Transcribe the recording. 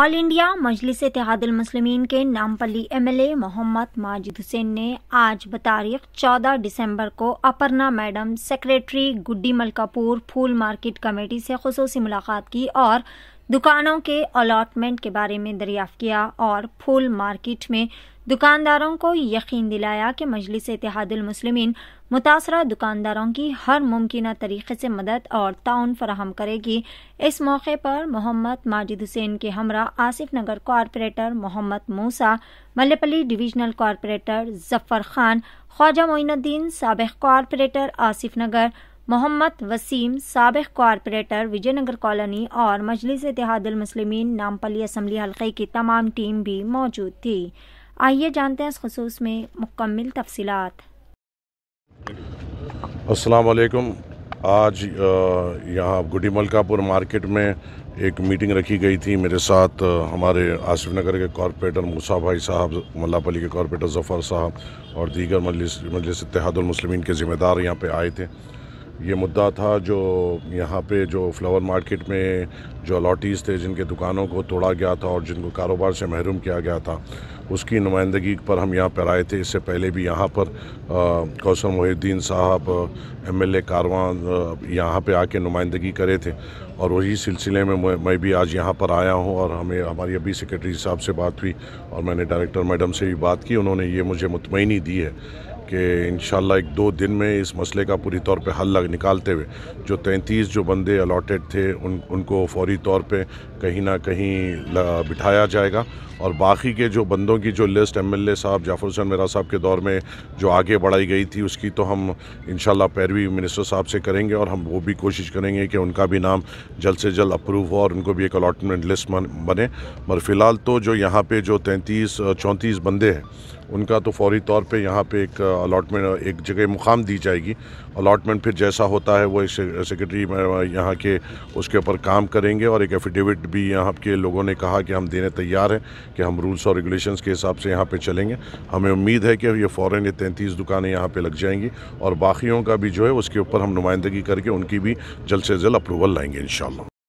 all India Majlis Muslimeen के Nampally MLA Mohammed Majid Hussain ने आज बतारीख 14 दिसंबर को अपर्णा मैडम सेक्रेटरी गुड्डी मलकापुर फूल मार्केट कमेटी से खसूस मुलाकात की और दुकानों के अलॉटमेंट के बारे में दरियाफ्त किया और फूल मार्केट में दुकानदारों को यकीन दिलाया कि मजलिस मुस्लिमीन मुतासर दुकानदारों की हर मुमकिन तरीके से मदद और ताउन फराहम करेगी इस मौके पर मोहम्मद माजिद हुसैन के हमरा Asif Nagar corporator Mohammed Moosa Mallepally divisional corporator Zafar Khan Khwaja Moinuddin सबक कॉरपोरेटर आसिफ नगर मोहम्मद वसीम सबक कॉरपोरेटर विजयनगर कॉलोनी और मजलिस इतिहादमसलमिन नामपली असम्बली हल्के की तमाम टीम भी मौजूद थी आइए जानते हैं इस खसूस में मुकम्मल तफसी असलकम आज यहाँ गुडी मलकापुर मार्केट में एक मीटिंग रखी गई थी मेरे साथ हमारे आसिफ नगर के कॉरपोरेटर मूसा भाई साहब मल्लापली के कॉरपोरेटर जफ़र साहब और दीगर मजलिस मजलिस इतिहादमसलमिन के ज़िम्मेदार यहाँ पे आए थे ये मुद्दा था जो यहाँ पे जो फ्लावर मार्केट में जो अलॉटीज़ थे जिनके दुकानों को तोड़ा गया था और जिनको कारोबार से महरूम किया गया था उसकी नुमाइंदगी पर हम यहाँ पर आए थे इससे पहले भी यहाँ पर कौशल मोहिद्दीन साहब एम एल ए कारवां यहाँ पर आके नुमाइंदगी करे थे और वही सिलसिले में मैं भी आज यहाँ पर आया हूँ और हमें हमारी अभी सेक्रेटरी साहब से बात हुई और मैंने डायरेक्टर मैडम से भी बात की उन्होंने ये मुझे मुतमनी दी है कि इन एक दो दिन में इस मसले का पूरी तौर पे हल लग निकालते हुए जो 33 जो बंदे अलॉटेड थे उन उनको फौरी तौर पे कहीं ना कहीं बिठाया जाएगा और बाकी के जो बंदों की जो लिस्ट एमएलए साहब जाफर हुसैन मेरा साहब के दौर में जो आगे बढ़ाई गई थी उसकी तो हम इन पैरवी मिनिस्टर साहब से करेंगे और हम वो भी कोशिश करेंगे कि उनका भी नाम जल्द से जल्द अप्रूव हो और उनको भी एक अलॉटमेंट लिस्ट बने मगर फ़िलहाल तो जो यहाँ पर जो तैंतीस चौंतीस बंदे हैं उनका तो फौरी तौर पे यहाँ पे एक अलाटमेंट एक जगह मुकाम दी जाएगी अलाटमेंट फिर जैसा होता है वो सेक्रेटरी यहाँ के उसके ऊपर काम करेंगे और एक एफिडेविट भी यहाँ के लोगों ने कहा कि हम देने तैयार हैं कि हम रूल्स और रेगुलेशंस के हिसाब से यहाँ पे चलेंगे हमें उम्मीद है कि ये फ़ौरन ये तैंतीस दुकानें यहाँ पर लग जाएंगी और बाकियों का भी जो है उसके ऊपर हम नुमाइंदगी करके उनकी भी जल्द से जल्द अप्रूवल लाएंगे इन